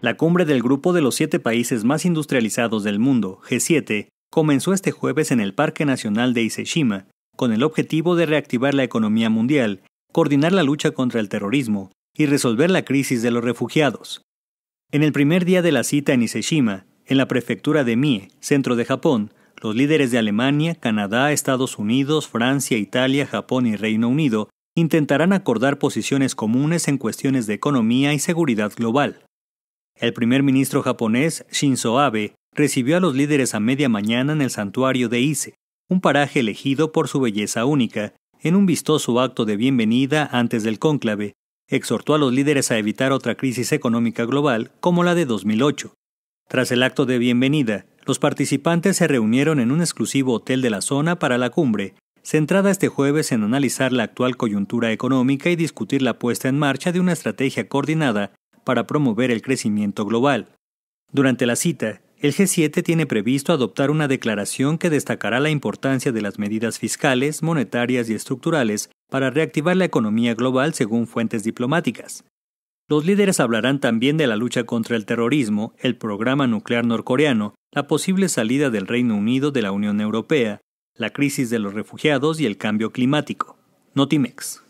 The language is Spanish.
La cumbre del Grupo de los Siete Países Más Industrializados del Mundo, G7, comenzó este jueves en el Parque Nacional de Iseshima, con el objetivo de reactivar la economía mundial, coordinar la lucha contra el terrorismo y resolver la crisis de los refugiados. En el primer día de la cita en Iseshima, en la prefectura de Mie, centro de Japón, los líderes de Alemania, Canadá, Estados Unidos, Francia, Italia, Japón y Reino Unido intentarán acordar posiciones comunes en cuestiones de economía y seguridad global. El primer ministro japonés, Shinzo Abe, recibió a los líderes a media mañana en el santuario de Ise, un paraje elegido por su belleza única, en un vistoso acto de bienvenida antes del cónclave, exhortó a los líderes a evitar otra crisis económica global como la de 2008. Tras el acto de bienvenida, los participantes se reunieron en un exclusivo hotel de la zona para la cumbre, centrada este jueves en analizar la actual coyuntura económica y discutir la puesta en marcha de una estrategia coordinada para promover el crecimiento global. Durante la cita, el G7 tiene previsto adoptar una declaración que destacará la importancia de las medidas fiscales, monetarias y estructurales para reactivar la economía global según fuentes diplomáticas. Los líderes hablarán también de la lucha contra el terrorismo, el programa nuclear norcoreano, la posible salida del Reino Unido de la Unión Europea, la crisis de los refugiados y el cambio climático. Notimex.